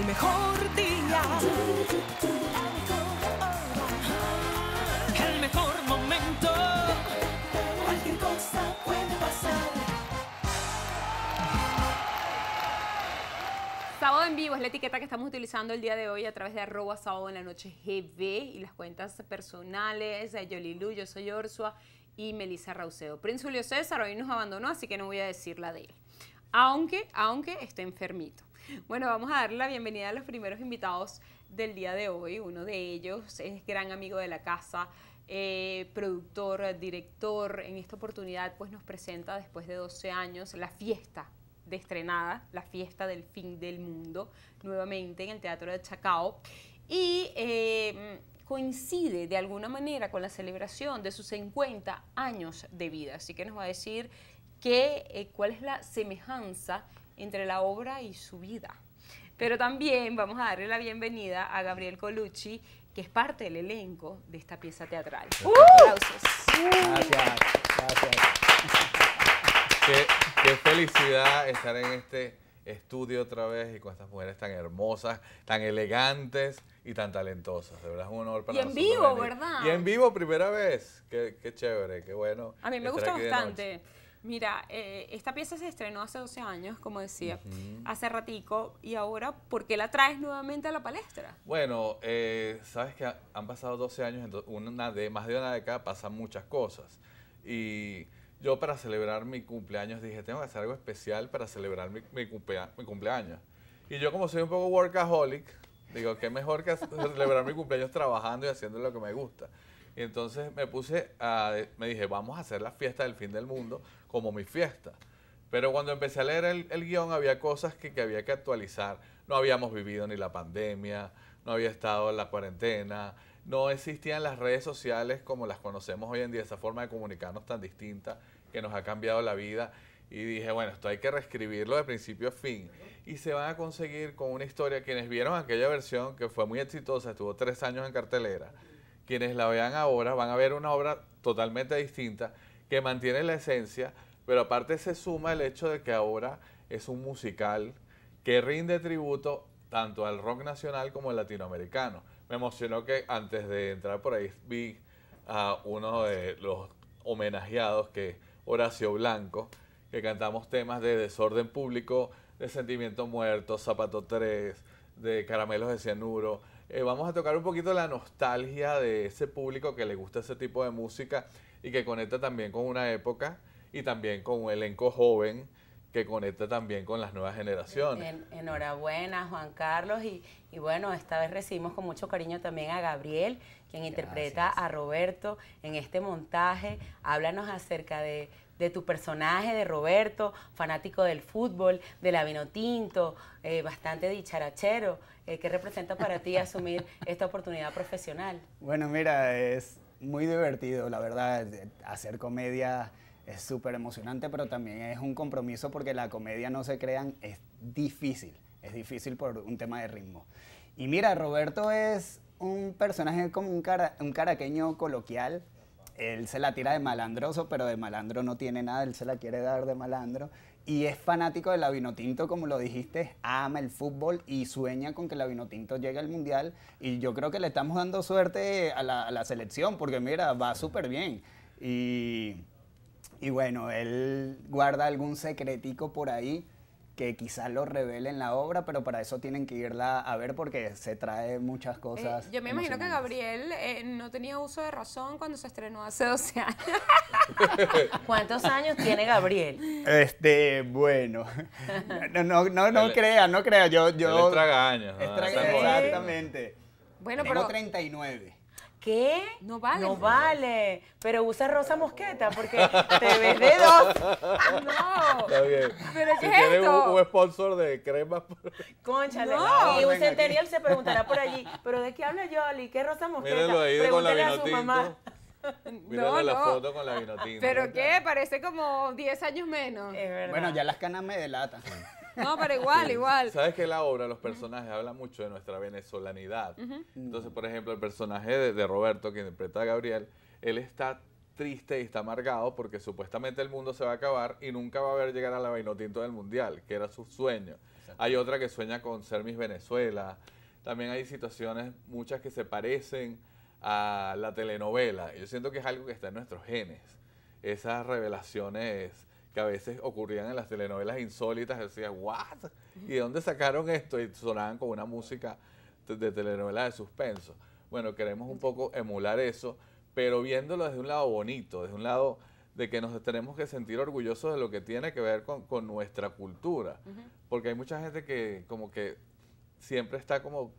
el mejor día, el mejor momento. Cualquier cosa puede pasar. Sábado en vivo es la etiqueta que estamos utilizando el día de hoy a través de arroba sábado en la noche GB y las cuentas personales de eh, Yolilu, yo soy Orsua y Melissa Rauseo. Prince Julio César hoy nos abandonó, así que no voy a decir la de él. Aunque, aunque esté enfermito. Bueno, vamos a dar la bienvenida a los primeros invitados del día de hoy. Uno de ellos es gran amigo de la casa, eh, productor, director. En esta oportunidad pues nos presenta después de 12 años la fiesta de estrenada, la fiesta del fin del mundo, nuevamente en el Teatro de Chacao. Y eh, coincide de alguna manera con la celebración de sus 50 años de vida. Así que nos va a decir que, eh, cuál es la semejanza entre la obra y su vida. Pero también vamos a darle la bienvenida a Gabriel Colucci, que es parte del elenco de esta pieza teatral. ¡Uh! Aplausos. Gracias, gracias. Qué, felicidad estar en este estudio otra vez y con estas mujeres tan hermosas, tan elegantes y tan talentosas. De verdad es un honor para nosotros. Y en vivo, ¿verdad? Y en vivo, primera vez. Qué, qué, chévere, qué bueno. A mí me gusta bastante. Mira, eh, esta pieza se estrenó hace 12 años, como decía, hace ratico, y ahora, ¿por qué la traes nuevamente a la palestra? Bueno, eh, sabes que han pasado 12 años, una de, más de una década pasan muchas cosas. Y yo para celebrar mi cumpleaños dije, tengo que hacer algo especial para celebrar mi, cumpleaños. Y yo como soy un poco workaholic, digo, qué mejor que celebrar mi cumpleaños trabajando y haciendo lo que me gusta. Y entonces me puse a, me dije, vamos a hacer la fiesta del fin del mundo, como mi fiesta. Pero cuando empecé a leer el, guión había cosas que, que, había que actualizar. No habíamos vivido ni la pandemia, no había estado en la cuarentena, no existían las redes sociales como las conocemos hoy en día, esa forma de comunicarnos tan distinta que nos ha cambiado la vida. Y dije, bueno, esto hay que reescribirlo de principio a fin. Y se van a conseguir con una historia, quienes vieron aquella versión que fue muy exitosa, estuvo tres años en cartelera, quienes la vean ahora van a ver una obra totalmente distinta, que mantiene la esencia, pero aparte se suma el hecho de que ahora es un musical que rinde tributo tanto al rock nacional como al latinoamericano. Me emocionó que antes de entrar por ahí vi a uno de los homenajeados, que Horacio Blanco, que cantamos temas de desorden público, de sentimiento muerto, zapato 3, de caramelos de cianuro. Eh, vamos a tocar un poquito la nostalgia de ese público que le gusta ese tipo de música y que conecta también con una época y también con un elenco joven que conecta también con las nuevas generaciones. enhorabuena, Juan Carlos. Y, y, bueno, esta vez recibimos con mucho cariño también a Gabriel, quien interpreta a Roberto en este montaje. Háblanos acerca de, de, tu personaje, de Roberto, fanático del fútbol, del vino eh, bastante dicharachero. Eh, ¿Qué representa para ti asumir esta oportunidad profesional? Bueno, mira, es, muy divertido, la verdad. Hacer comedia es súper emocionante, pero también es un compromiso porque la comedia, no se crean, es difícil. Es difícil por un tema de ritmo. Y mira, Roberto es un personaje como un, un caraqueño coloquial. Él se la tira de malandroso, pero de malandro no tiene nada, él se la quiere dar de malandro y es fanático de la Vinotinto, como lo dijiste, ama el fútbol y sueña con que la Vinotinto llegue al Mundial. Y yo creo que le estamos dando suerte a la, selección, porque mira, va súper bien. Y, y, bueno, él guarda algún secretico por ahí que quizás lo en la obra, pero para eso tienen que irla a ver porque se trae muchas eh, cosas. yo me imagino que Gabriel eh, no tenía uso de razón cuando se estrenó hace 12 años. ¿Cuántos años tiene Gabriel? Este, bueno. No, no, no, no crea, no crea. Yo, yo. es exactamente. Bueno, Tengo pero. 39. ¿Qué? No vale. No vale. Pero usa rosa mosqueta porque te ves de dos. No. Está bien. ¿Pero si qué es esto? Un, sponsor de cremas. Conchale. No. Y un centenial se preguntará por allí, ¿pero de qué habla Yoli? ¿Qué rosa mosqueta? Mírenlo ahí con la a su mamá. No, no, la foto con la vinotinta. ¿Pero qué? Parece como 10 años menos. Es verdad. Bueno, ya las canas me delatan. No, pero igual, igual. Sabes que la obra, los personajes, hablan mucho de nuestra venezolanidad. Mm. Entonces, por ejemplo, el personaje de, Roberto, que interpreta a Gabriel, él está triste y está amargado porque supuestamente el mundo se va a acabar y nunca va a ver llegar a la vainotinto del mundial, que era su sueño. Hay otra que sueña con ser Miss Venezuela. También hay situaciones, muchas que se parecen a la telenovela. Yo siento que es algo que está en nuestros genes. Esas revelaciones que a veces ocurrían en las telenovelas insólitas, decía ¿what? ¿Y de dónde sacaron esto? Y sonaban con una música de telenovela de suspenso. Bueno, queremos un poco emular eso, pero viéndolo desde un lado bonito, desde un lado de que nos tenemos que sentir orgullosos de lo que tiene que ver con, nuestra cultura. Porque hay mucha gente que como que siempre está como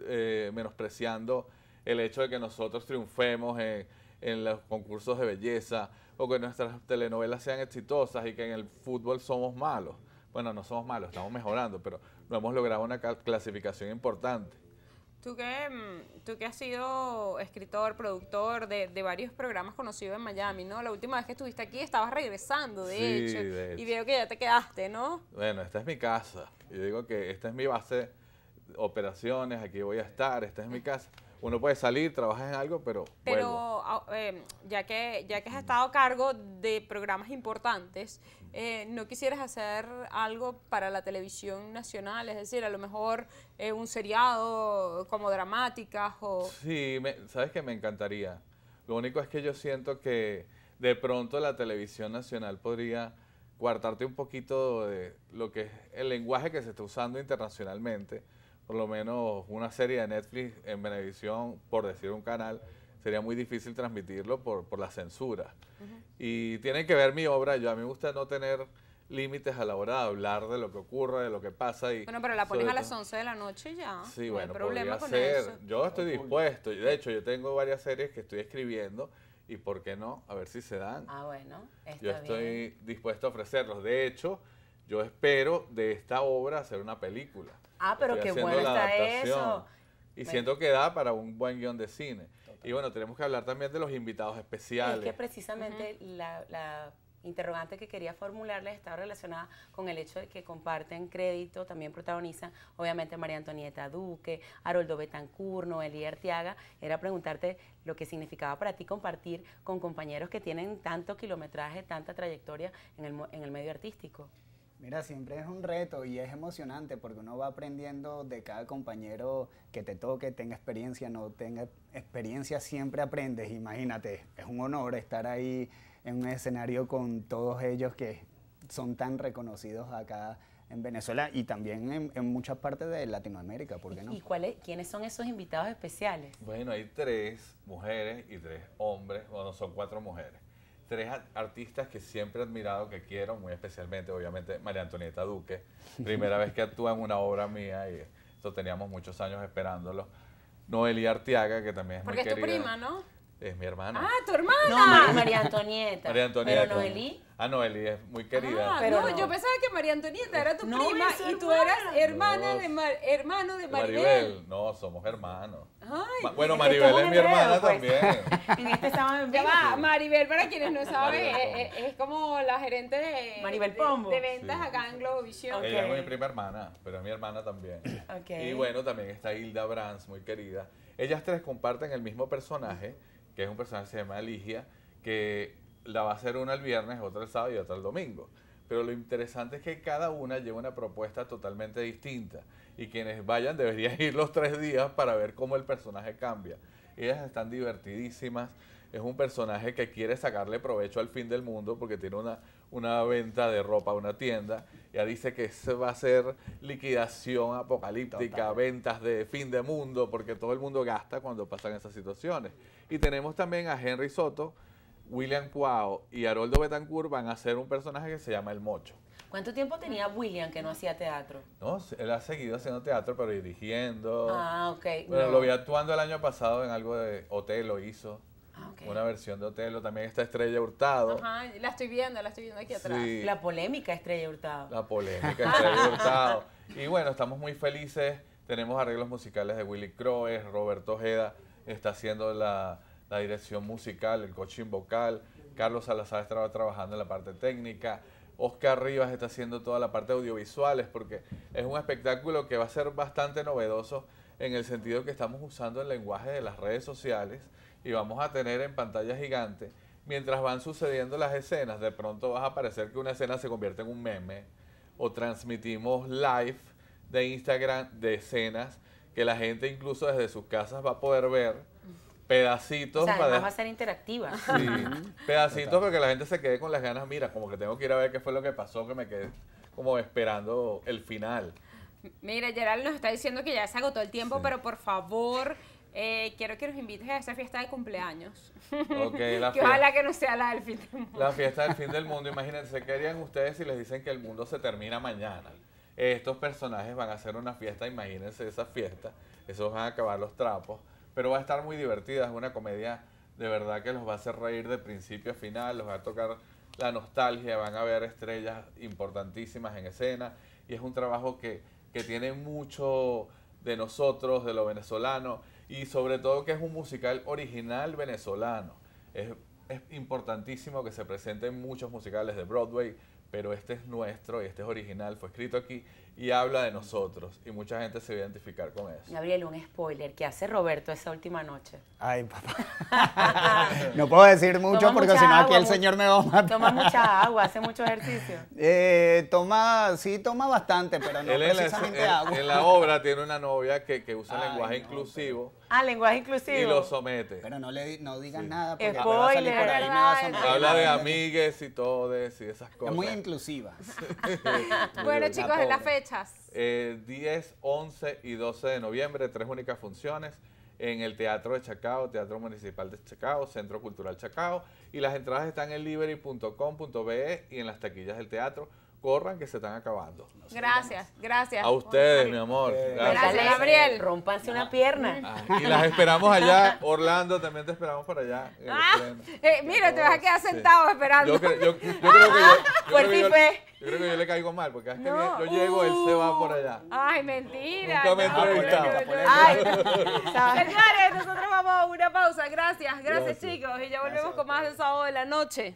eh, menospreciando el hecho de que nosotros triunfemos en en los concursos de belleza o que nuestras telenovelas sean exitosas y que en el fútbol somos malos. Bueno, no somos malos, estamos mejorando, pero no hemos logrado una clasificación importante. Tú que, mm, tú que has sido escritor, productor de, de varios programas conocidos en Miami, ¿no? La última vez que estuviste aquí estabas regresando, de, hecho, y veo que ya te quedaste, ¿no? Bueno, esta es mi casa. y digo que esta es mi base, operaciones, aquí voy a estar, esta es mi ah. casa uno puede salir, trabajas en algo, pero... Pero ah, eh, ya, que, ya que has estado a cargo de programas importantes, eh, ¿no quisieras hacer algo para la televisión nacional? Es decir, a lo mejor eh, un seriado como dramáticas o... Sí, sabes que me encantaría. Lo único es que yo siento que de pronto la televisión nacional podría guardarte un poquito de lo que es el lenguaje que se está usando internacionalmente por lo menos una serie de Netflix en Venevisión, por decir un canal, sería muy difícil transmitirlo por, por la censura. Y tienen que ver mi obra, yo a mí me gusta no tener límites a la hora de hablar de lo que ocurre, de lo que pasa. Y bueno, pero la pones a las 11 de la noche ya. Sí, bueno, problema con Eso. Yo estoy dispuesto. De hecho, yo tengo varias series que estoy escribiendo y por qué no, a ver si se dan. Ah, bueno. yo estoy dispuesto a ofrecerlos. De hecho, yo espero de esta obra hacer una película. Ah, pero qué bueno está eso. Y siento que da para un buen guión de cine. Y bueno, tenemos que hablar también de los invitados especiales. Es que precisamente la, interrogante que quería formularles estaba relacionada con el hecho de que comparten crédito, también protagonizan, obviamente, María Antonieta Duque, Haroldo Betancurno, Noelia Artiaga. Era preguntarte lo que significaba para ti compartir con compañeros que tienen tanto kilometraje, tanta trayectoria en el, en el medio artístico. Mira, siempre es un reto y es emocionante porque uno va aprendiendo de cada compañero que te toque, tenga experiencia, no tenga experiencia, siempre aprendes. Imagínate, es un honor estar ahí en un escenario con todos ellos que son tan reconocidos acá en Venezuela y también en, muchas partes de Latinoamérica, ¿por qué no? ¿Y cuáles? quiénes son esos invitados especiales? Bueno, hay tres mujeres y tres hombres, bueno, son cuatro mujeres tres artistas que siempre he admirado, que quiero, muy especialmente, obviamente, María Antonieta Duque, primera vez que actúa en una obra mía y esto teníamos muchos años esperándolo. Noelia Artiaga, que también es Porque es tu prima, ¿no? Es mi hermana. Ah, tu hermana. María Antonieta. María Antonieta. Pero Ah, no, es muy querida. Ah, pero no, yo pensaba que María Antonieta era tu prima y tú eras hermana de hermano de Maribel. No, somos hermanos. bueno, Maribel es mi hermana pues, también. en este en va, Maribel, para quienes no saben, eh, eh, es, como la gerente de, ventas acá en Globovisión. Okay. Ella es mi prima hermana, pero es mi hermana también. Y bueno, también está Hilda Brands, muy querida. Ellas tres comparten el mismo personaje, que es un personaje que se llama Ligia, que la va a hacer una el viernes, otra el sábado y otra el domingo. Pero lo interesante es que cada una lleva una propuesta totalmente distinta y quienes vayan deberían ir los tres días para ver cómo el personaje cambia. Ellas están divertidísimas. Es un personaje que quiere sacarle provecho al fin del mundo porque tiene una, una venta de ropa, una tienda. Ya dice que se va a ser liquidación apocalíptica, ventas de fin de mundo, porque todo el mundo gasta cuando pasan esas situaciones. Y tenemos también a Henry Soto, William Cuao y Haroldo Betancourt van a hacer un personaje que se llama El Mocho. ¿Cuánto tiempo tenía William que no hacía teatro? No, él ha seguido haciendo teatro, pero dirigiendo. Ah, ok. Bueno, lo vi actuando el año pasado en algo de Otelo, hizo. Ah, okay. Una versión de Otelo. También está Estrella Hurtado. Ajá, la estoy viendo, la estoy viendo aquí atrás. La polémica Estrella Hurtado. La polémica Estrella Hurtado. Y bueno, estamos muy felices. Tenemos arreglos musicales de Willy Croes, Roberto Ojeda está haciendo la la dirección musical, el coaching vocal, Carlos Salazar estaba trabajando en la parte técnica, Oscar Rivas está haciendo toda la parte audiovisuales, porque es un espectáculo que va a ser bastante novedoso en el sentido que estamos usando el lenguaje de las redes sociales y vamos a tener en pantalla gigante, mientras van sucediendo las escenas, de pronto vas a aparecer que una escena se convierte en un meme o transmitimos live de Instagram de escenas que la gente incluso desde sus casas va a poder ver pedacitos. para a ser interactiva. Sí, pedacitos para que la gente se quede con las ganas, mira, como que tengo que ir a ver qué fue lo que pasó, que me quedé como esperando el final. Mira, Gerald nos está diciendo que ya se agotó el tiempo, pero por favor, eh, quiero que nos invites a esa fiesta de cumpleaños. que ojalá que no sea la del fin del mundo. La fiesta del fin del mundo, imagínense, ¿qué harían ustedes si les dicen que el mundo se termina mañana? Estos personajes van a hacer una fiesta, imagínense esa fiesta, esos van a acabar los trapos, pero va a estar muy divertida. Es una comedia de verdad que los va a hacer reír de principio a final, los va a tocar la nostalgia, van a ver estrellas importantísimas en escena y es un trabajo que, tiene mucho de nosotros, de lo venezolano y sobre todo que es un musical original venezolano. Es, es importantísimo que se presenten muchos musicales de Broadway, pero este es nuestro y este es original, fue escrito aquí y habla de nosotros. Y mucha gente se va a identificar con eso. Gabriel, un spoiler. ¿Qué hace Roberto esa última noche? Ay, papá. no puedo decir mucho porque si no aquí el señor me va a matar. Toma mucha agua, hace mucho ejercicio. Eh, toma, sí, toma bastante, pero no él precisamente agua. En la obra tiene una novia que, que usa lenguaje inclusivo. Ah, lenguaje inclusivo. Y lo somete. Pero no le no digan nada porque spoiler, va a salir por ahí Habla de amigues y todes y esas cosas. Es muy inclusivas. bueno, chicos, de las fechas. 10, eh, 11 y 12 de noviembre, tres únicas funciones en el Teatro de Chacao, Teatro Municipal de Chacao, Centro Cultural Chacao. Y las entradas están en liberty.com.be y en las taquillas del teatro corran que se están acabando. Gracias, gracias. A ustedes, mi amor. Gracias, Gabriel. Rompanse una pierna. Ah, y las esperamos allá. Orlando, también te esperamos por allá. Ah, eh, mira, te vas a quedar sentado esperando. Yo, creo que ah, yo, creo que yo le caigo mal, porque es que no. yo llego, él se va por allá. Ay, mentira. Nunca me no, Señores, nosotros vamos a una pausa. Gracias, gracias, chicos. Y ya volvemos con más de sábado de la noche.